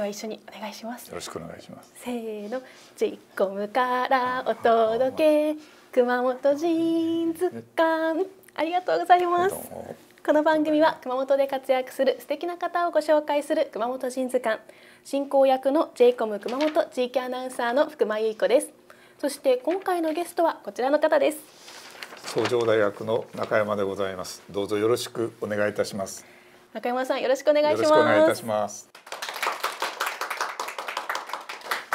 では一緒にお願いしますよろしくお願いしますせーのジッコムからお届け熊本ジーンズ館ありがとうございますこの番組は熊本で活躍する素敵な方をご紹介する熊本ジーンズ館進行役の j コム熊本地域アナウンサーの福間由衣子ですそして今回のゲストはこちらの方です総城大学の中山でございますどうぞよろしくお願いいたします中山さんよろしくお願いしますお願いいたします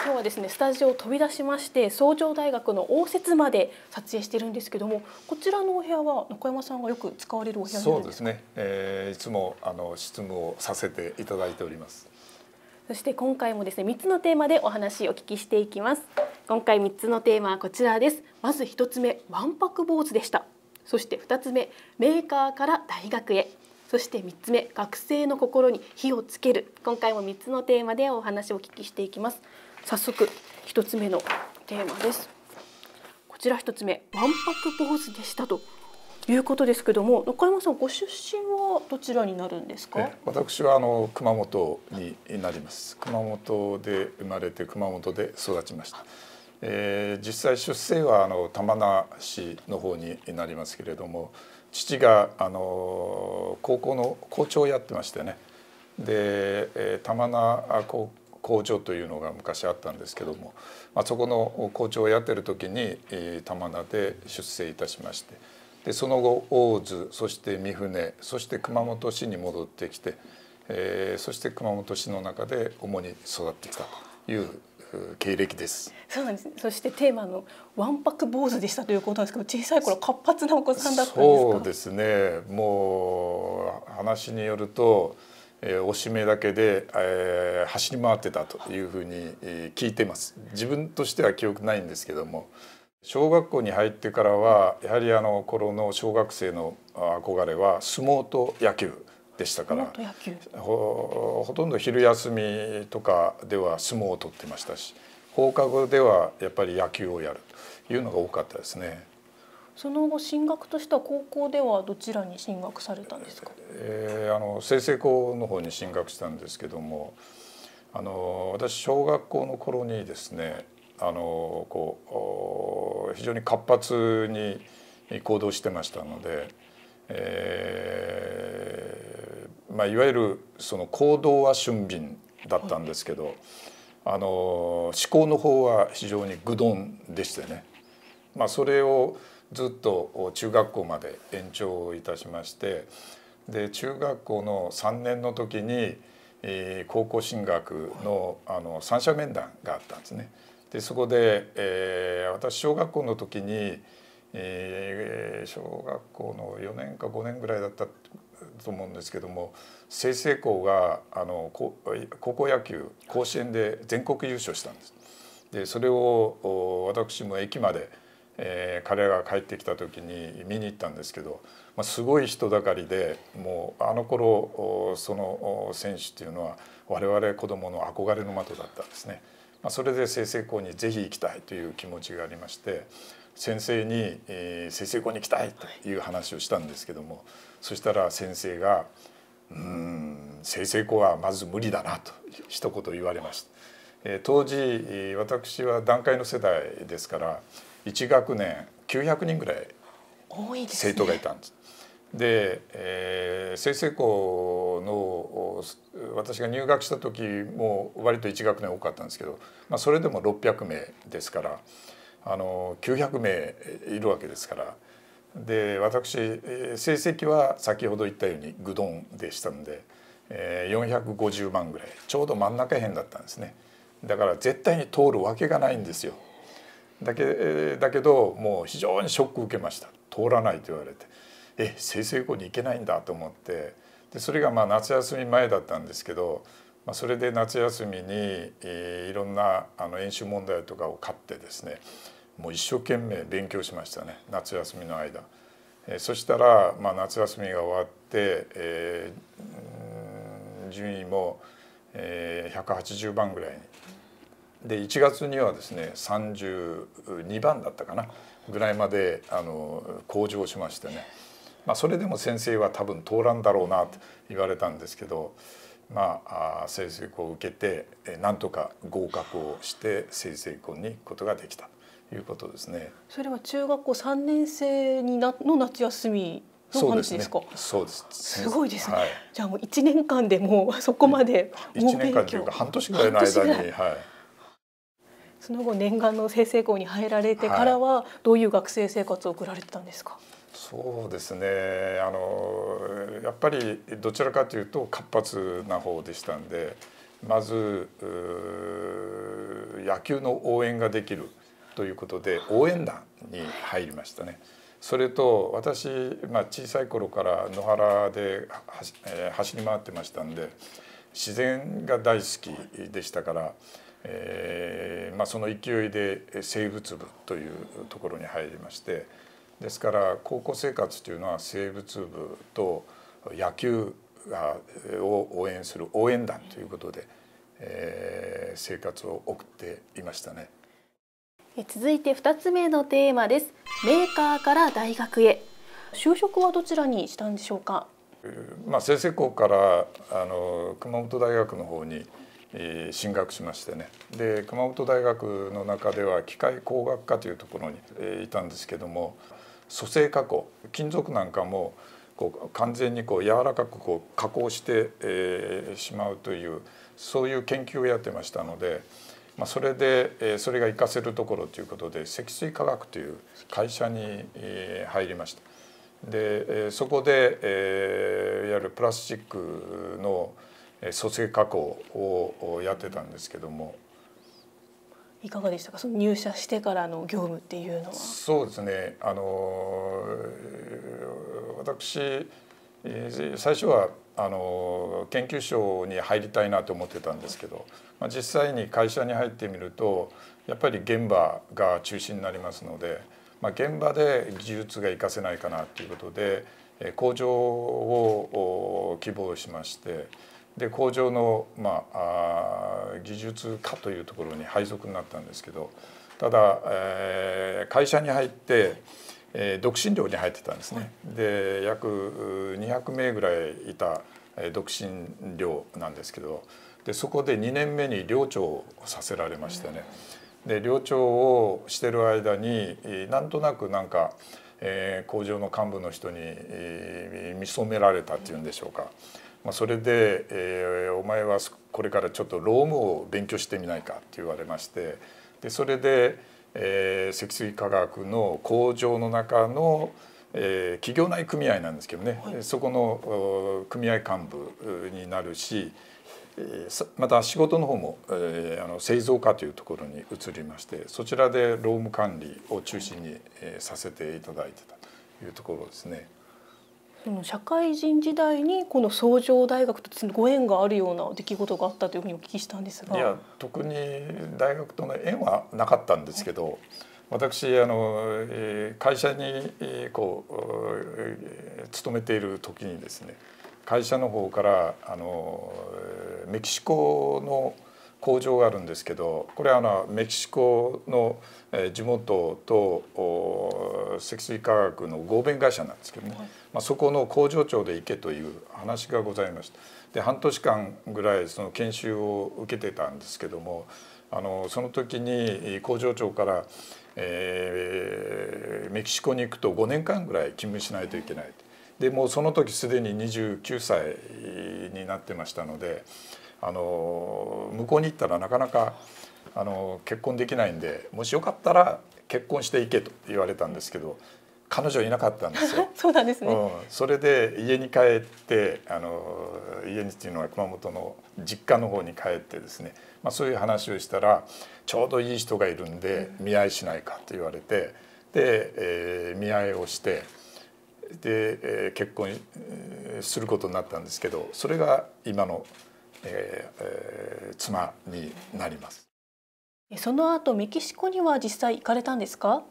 今日はですねスタジオを飛び出しまして総城大学の応接まで撮影してるんですけどもこちらのお部屋は中山さんがよく使われるお部屋そうですね、えー、いつもあの質問をさせていただいておりますそして今回もですね3つのテーマでお話をお聞きしていきます今回3つのテーマはこちらですまず1つ目わんぱく坊主でしたそして2つ目メーカーから大学へそして3つ目学生の心に火をつける今回も3つのテーマでお話をお聞きしていきます早速一つ目のテーマですこちら一つ目わんぱく坊主でしたということですけども中山さんご出身はどちらになるんですか私はあの熊本になります熊本で生まれて熊本で育ちましたえー、実際出生はあの玉名市の方になりますけれども父があの高校の校長をやってましてねで、えー、玉名高校長というのが昔あったんですけども、まあ、そこの校長をやってる時に、えー、玉名で出征いたしましてでその後大津そして三船そして熊本市に戻ってきて、えー、そして熊本市の中で主に育ってきたという経歴です。そうなんです。そしてテーマのわんぱく坊主でしたということなんですけど、小さい頃活発なお子さんだったんですか。そうですね。もう話によると。えし目だけで、えー、走り回ってたというふうに、え聞いてます自分としては記憶ないんですけども小学校に入ってからはやはりあの頃の小学生の憧れは相撲と野球でしたからほほとんど昼休みとかでは相撲を取ってましたし放課後ではやっぱり野球をやるというのが多かったですね。その後進学としては高校ではどちらに進学されたんですか、えー、あの成成校の方に進学したんですけどもあの私小学校の頃にですねあのこう非常に活発に行動してましたので、えーまあ、いわゆるその行動は俊敏だったんですけど、はい、あの思考の方は非常に愚鈍でしてね、まあ、それをずっと中学校まで延長いたしましてで中学校の3年の時に、え高校進学のあの三者面談があったんですね。でそこで、えー、私小学校の時に、えー、小学校の4年か5年ぐらいだったと思うんですけども清々校があの高校野球甲子園で全国優勝したんです。でそれを私も駅までえー、彼が帰ってきた時に見に行ったんですけど、まあ、すごい人だかりでもうあの頃その選手っていうのは我々子どもの憧れの的だったんですね。まあ、それで正々校にぜひ行きたいという気持ちがありまして先生に「えー、先生校に行きたい」という話をしたんですけども、はい、そしたら先生が「うん先生校はまず無理だな」と一言言われました。えー、当時私は団塊の世代ですから1学年900人ぐらい生徒がいたんです。で、ね、えー、清成校の私が入学した時も割と1学年多かったんですけど、まあ、それでも600名ですからあの900名いるわけですからで私成績は先ほど言ったようにグドンでしたので、えー、450万ぐらいちょうど真ん中辺だったんですねだから絶対に通るわけがないんですよ。だけだけどもう非常にショック受けました通らないと言われてえ生成校に行けないんだと思ってでそれがまあ夏休み前だったんですけど、まあ、それで夏休みに、えー、いろんなあの演習問題とかを買ってですねもう一生懸命勉強しましたね夏休みの間。えー、そしたら、まあ、夏休みが終わって、えー、順位も、えー、180番ぐらいにで1月にはですね32番だったかなぐらいまであの向上しましてね、まあ、それでも先生は多分通らんだろうなと言われたんですけど、まあ、成績を受けてなんとか合格をして成績校に行くことができたということですね。それは中学校3年生になの夏休みの話ですか。そうです、すごいですね。はい、じゃあもう1年間でもうそこまで、うん、1年間というか半年ぐらいの間にはい。その後念願の済成校に入られてからは、どういう学生生活を送られてたんですかそうですねあのやっぱりどちらかというと活発な方でしたんでまず野球の応援ができるということで応援団に入りましたね。それと私、まあ、小さい頃から野原で走り回ってましたんで自然が大好きでしたから。えーまあ、その勢いで生物部というところに入りましてですから高校生活というのは生物部と野球がを応援する応援団ということで、えー、生活を送っていましたね。続いて2つ目のテーマですメーカーから大学へ就職はどちらにしたんでしょうかまあ、先生校からあの熊本大学の方に進学しましてねで熊本大学の中では機械工学科というところにいたんですけども組成加工金属なんかもこう完全にこう柔らかくこう加工して、えー、しまうというそういう研究をやってましたので、まあ、それで、えー、それが活かせるところということで積水化学という会社に、えー、入りました。で、えー、そこで、えー、いわゆるプラスチックの、蘇生加工をやってたんですけどもいかがでしたかその入社してからの業務っていうのは。そうですねあの私最初はあの研究所に入りたいなと思ってたんですけど、まあ、実際に会社に入ってみるとやっぱり現場が中心になりますので、まあ、現場で技術が活かせないかなということで工場を希望しましてで工場の、まあ、あ技術科というところに配属になったんですけどただ、えー、会社に入って、えー、独身寮に入ってたんですね。で約200名ぐらいいた独身寮なんですけどでそこで2年目に寮長をさせられましてね。で寮長をしてる間になんとなくなんか、えー、工場の幹部の人に、えー、見初められたっていうんでしょうか。まあ、それで、えー、お前はこれからちょっとロームを勉強してみないか」って言われましてでそれで、えー、積水化学の工場の中の、えー、企業内組合なんですけどね、はい、そこの組合幹部になるしまた仕事の方も、えー、あの製造科というところに移りましてそちらで労務管理を中心に、えー、させていただいてたというところですね。社会人時代にこの創業大学とご縁があるような出来事があったというふうにお聞きしたんですがいや特に大学との縁はなかったんですけど、はい、私あの会社にこう勤めている時にですね会社の方からあのメキシコの工場があるんですけどこれはあのメキシコの地元と積水化学の合弁会社なんですけどね、まあ、そこの工場長で行けという話がございましたで半年間ぐらいその研修を受けてたんですけどもあのその時に工場長からえー、メキシコに行くと5年間ぐらい勤務しないといけないでもうその時すでに29歳になってましたのであの向こうに行ったらなかなかあの結婚できないんでもしよかったら結婚していけと言われたんですけど彼女いなかったんですよ そうなんですね、うん、それで家に帰ってあの家にっていうのは熊本の実家の方に帰ってですね、まあ、そういう話をしたらちょうどいい人がいるんで見合いしないかと言われてで、えー、見合いをしてで、えー、結婚することになったんですけどそれが今のえーえー、妻になりますその後メキシコには実際行かれたんですか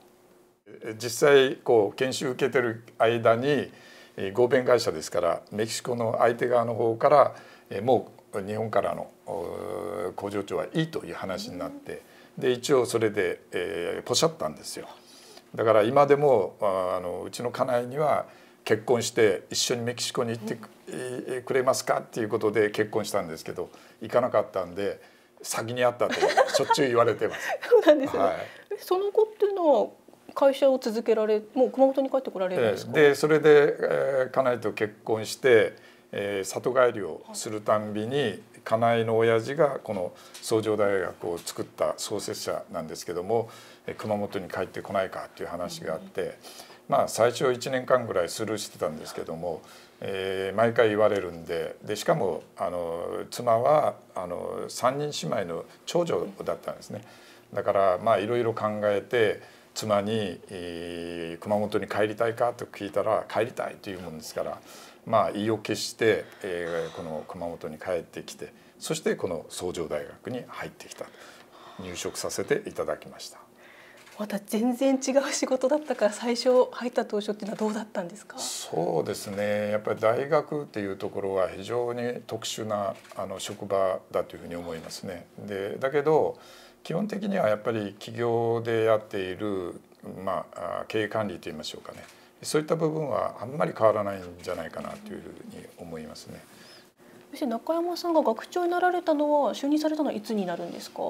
実際こう研修受けてる間に合弁会社ですからメキシコの相手側の方からもう日本からの工場長はいいという話になってで一応それでポシャったんですよ。だから今でもあのうちの家内には結婚して一緒にメキシコに行ってくれますかっていうことで結婚したんですけど行かなかったんで先にあったとしょっちゅう言われてます。そうなんですね、はい、その後っていうのは会社を続けられもう熊本に帰ってこられるんですでそれで、えー、家内と結婚して、えー、里帰りをするたんびに、はい、家内の親父がこの創上大学を作った創設者なんですけども。熊本に帰ってこないかっていう話があって、まあ、最初1年間ぐらいスルーしてたんですけども、えー、毎回言われるんででしかもあの妻はあの3人姉妹の長女だったんですね。だからいろいろ考えて妻に、えー、熊本に帰りたいかと聞いたら帰りたいというもんですから、まあ、意を決して、えー、この熊本に帰ってきてそしてこの崇城大学に入ってきた入職させていただきました。また全然違う仕事だったから最初入った当初っていうのはどうだったんですかそうですねやっぱり大学っていうところは非常に特殊なあの職場だというふうに思いますね。でだけど基本的にはやっぱり企業でやっている、まあ、経営管理といいましょうかねそういった部分はあんまり変わらないんじゃないかなというふうに思いますね。先生中山さんが学長になられたのは就任されたのはいつになるんですか、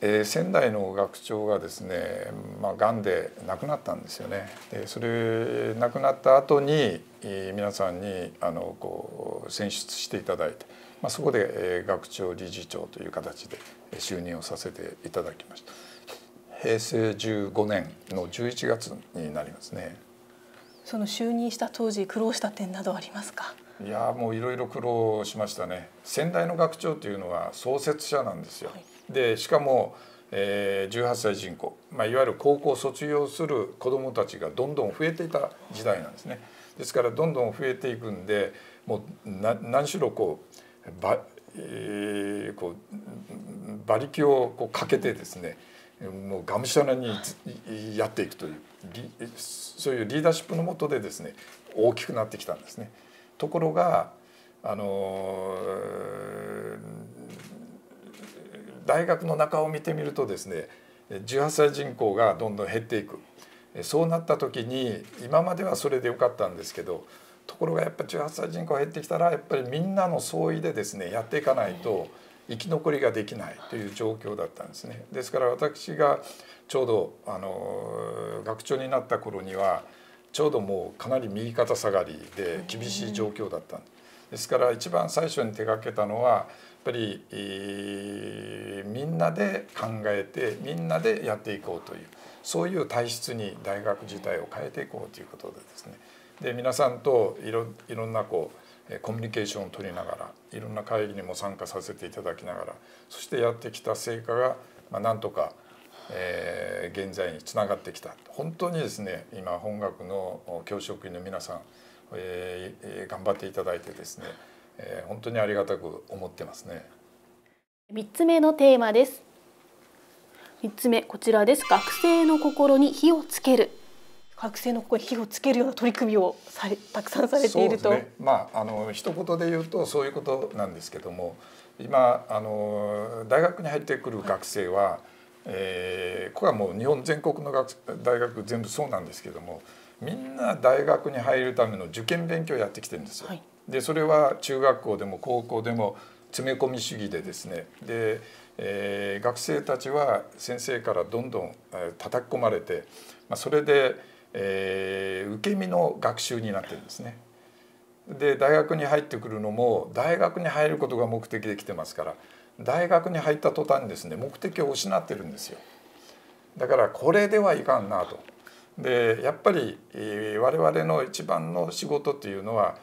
えー、仙台の学長がですねまあ癌で亡くなったんですよねでそれ亡くなった後に、えー、皆さんにあのこう選出していただいて、まあ、そこで、えー、学長理事長という形で就任をさせていただきました平成15年の11月になりますねその就任した当時苦労した点などありますかいやもういろいろ苦労しましたね先代の学長というのは創設者なんですよ、はい、でしかも、えー、18歳人口、まあ、いわゆる高校卒業する子どもたちがどんどん増えていた時代なんですねですからどんどん増えていくんでもう何しろこうば、えー、こう馬力をこうかけてですねもうがむしゃらにやっていくというそういうリーダーシップのもとでですね大きくなってきたんですね。ところがあの大学の中を見てみるとですね18歳人口がどんどん減っていくそうなった時に今まではそれでよかったんですけどところがやっぱ18歳人口減ってきたらやっぱりみんなの総意でですねやっていかないと生き残りができないという状況だったんですね。ですから私がちょうどあの学長になった頃にはちょうどもうかなり右肩下がりで厳しい状況だったんです。ですから一番最初に手がけたのはやっぱり、えー、みんなで考えてみんなでやっていこうというそういう体質に大学自体を変えていこうということでですねで皆さんといろいろんなこうコミュニケーションを取りながらいろんな会議にも参加させていただきながらそしてやってきた成果が、まあ、なんとかえー、現在につながってきた本当にですね今本学の教職員の皆さん、えー、頑張っていただいてですね、えー、本当にありがたく思ってますね3つ目のテーマです3つ目こちらです学生の心に火をつける学生の心に火をつけるような取り組みをされたくさんされていると、ね、まああの一言で言うとそういうことなんですけども今あの大学に入ってくる学生は、はいえー、ここはもう日本全国の学大学全部そうなんですけどもみんな大学に入るための受験勉強やってきてるんですよ。はい、でそれは中学校でも高校でも詰め込み主義でですねで、えー、学生たちは先生からどんどん、えー、叩き込まれて、まあ、それで、えー、受け身の学習になってるんですね。で大学に入ってくるのも大学に入ることが目的で来てますから大学に入った途端にですね目的を失ってるんですよだからこれではいかんなとでやっぱり我々の一番の仕事っていうのは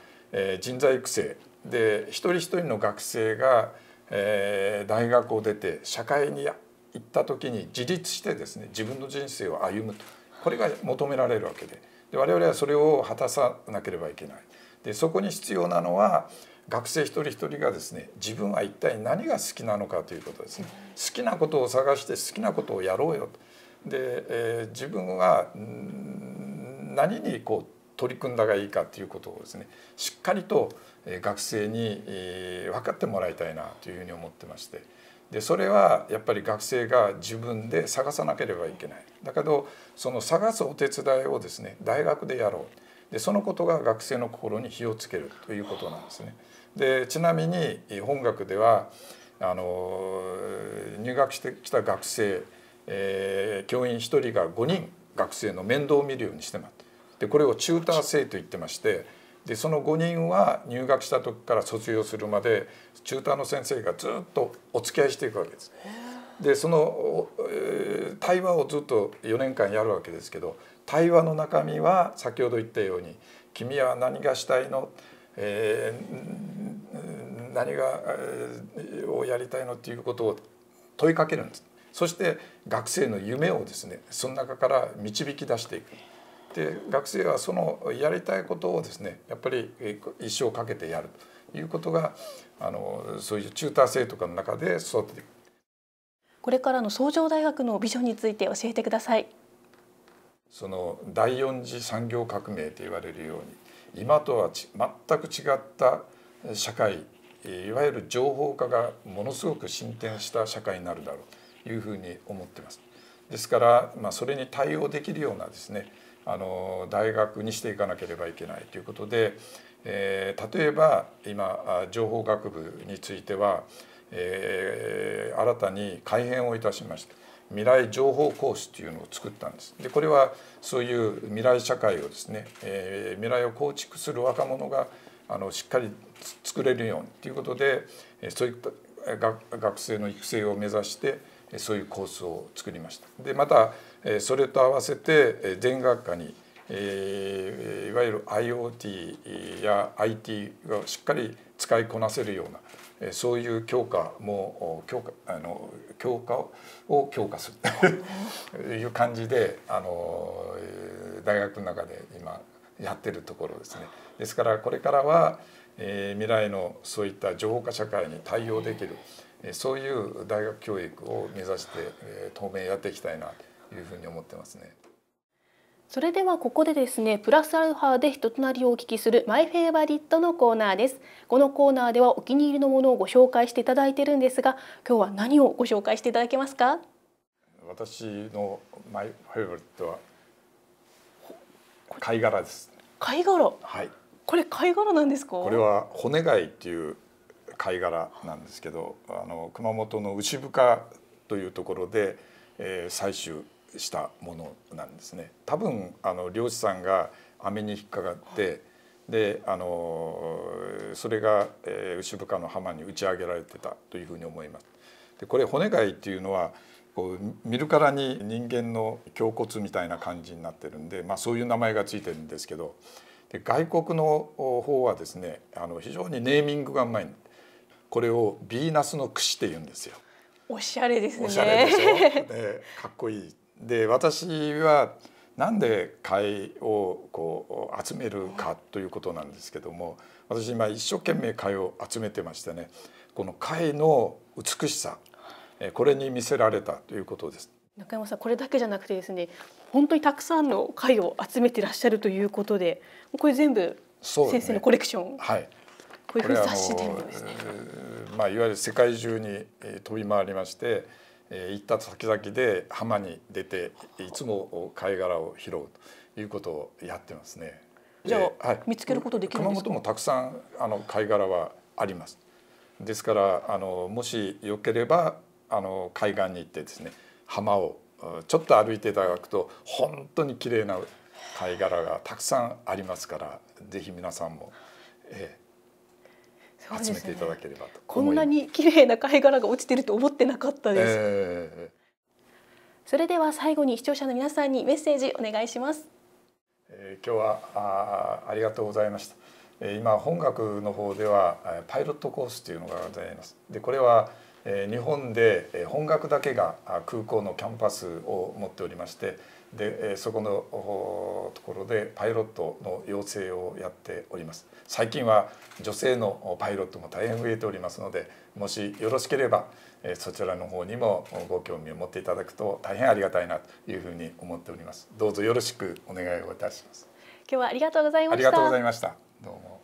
人材育成で一人一人の学生が大学を出て社会に行った時に自立してですね自分の人生を歩むとこれが求められるわけでで我々はそれを果たさなければいけない。でそこに必要なのは学生一人一人がですね自分は一体何が好きなのかということですね好きなことを探して好きなことをやろうよとで、えー、自分は何にこう取り組んだがいいかということをですねしっかりと学生に分かってもらいたいなというふうに思ってましてでそれはやっぱり学生が自分で探さなければいけないだけどその探すお手伝いをですね大学でやろうでそのことが学生の心に火をつけるということなんですね。でちなみに本学ではあの入学してきた学生、えー、教員1人が5人学生の面倒を見るようにしてますでこれをチューター制と言ってましてでその5人は入学した時から卒業するまでチューターの先生がずっとお付き合いしていくわけです。でその、え対話をずっと4年間やるわけですけど対話の中身は先ほど言ったように「君は何がしたいの?」えー、何が、えー、をやりたいのっていうことを問いかけるんですそして学生の夢をですねその中から導き出していく。で学生はそのやりたいことをですねやっぱり一生かけてやるということがあのそういうチューター制とかの中で育てていくこれからの創上大学のビジョンについて教えてくださいその第四次産業革命と言われるように今とは全く違った社会いわゆる情報化がものすごく進展した社会になるだろうというふうに思ってます。ですから、まあ、それに対応できるようなですねあの大学にしていかなければいけないということで、えー、例えば今情報学部については、えー、新たに改編をいたしました。未来情報ースというのを作ったんです。でこれはそういう未来社会をですね、えー、未来を構築する若者があのしっかり作れるようにということでそういった学生の育成を目指してそういうコースを作りました。でまたそれと合わせて全学科にいわゆる IoT や IT をしっかり使いこなせるようなそういう強化も強化あの強化を強化すると いう感じであの大学の中で今やってるところですね。ですからこれからは、えー、未来のそういった情報化社会に対応できる、えそういう大学教育を目指して、えー、当面やっていきたいなというふうに思ってますね。それではここでですねプラスアルファで人となりをお聞きするマイフェイバリットのコーナーですこのコーナーではお気に入りのものをご紹介していただいてるんですが今日は何をご紹介していただけますか私のマイフェイバリットは貝殻です貝殻はいこれ貝殻なんですかこれは骨貝っていう貝殻なんですけどあの熊本の牛深というところで、えー、採集したものなんですね多分あの漁師さんが網に引っかかって、はい、であのそれが、えー、牛深の浜に打ち上げられてたというふうに思います。でこれ骨貝っていうのはこう見るからに人間の胸骨みたいな感じになってるんで、まあ、そういう名前が付いてるんですけどで外国の方はですねあの非常にネーミングがうまいこれをビーナスの櫛って言うんですよ。おしゃれですね。おしゃれでしょ。ね、かっこいい。で私はなんで貝をこう集めるかということなんですけども私今一生懸命貝を集めてましてねこの貝の美しさこれに魅せられたということです。中山さんこれだけじゃなくてですね本当にたくさんの貝を集めてらっしゃるということでこれ全部先生のコレクション、ね、はい、こういうふうに冊子展示ですね。まあ、いわゆる世界中に飛び回りましてえ行った先々で浜に出ていつも貝殻を拾うということをやってますね。じゃあ、はい、見つけることできるんですか熊本もたくさんあの貝殻はあります。ですからあのもしよければあの海岸に行ってですね浜をちょっと歩いていただくと本当に綺麗な貝殻がたくさんありますからぜひ皆さんも、え集めていただければと、ね、こんなに綺麗な貝殻が落ちてると思ってなかったです、えー、それでは最後に視聴者の皆さんにメッセージお願いします、えー、今日はあありがとうございました今本学の方ではパイロットコースというのがございますでこれは日本で本学だけが空港のキャンパスを持っておりましてでそこのところでパイロットの養成をやっております最近は女性のパイロットも大変増えておりますのでもしよろしければそちらの方にもご興味を持っていただくと大変ありがたいなというふうに思っておりますどうぞよろしくお願いをいたします今日はありがとうございましたありがとうございましたどうも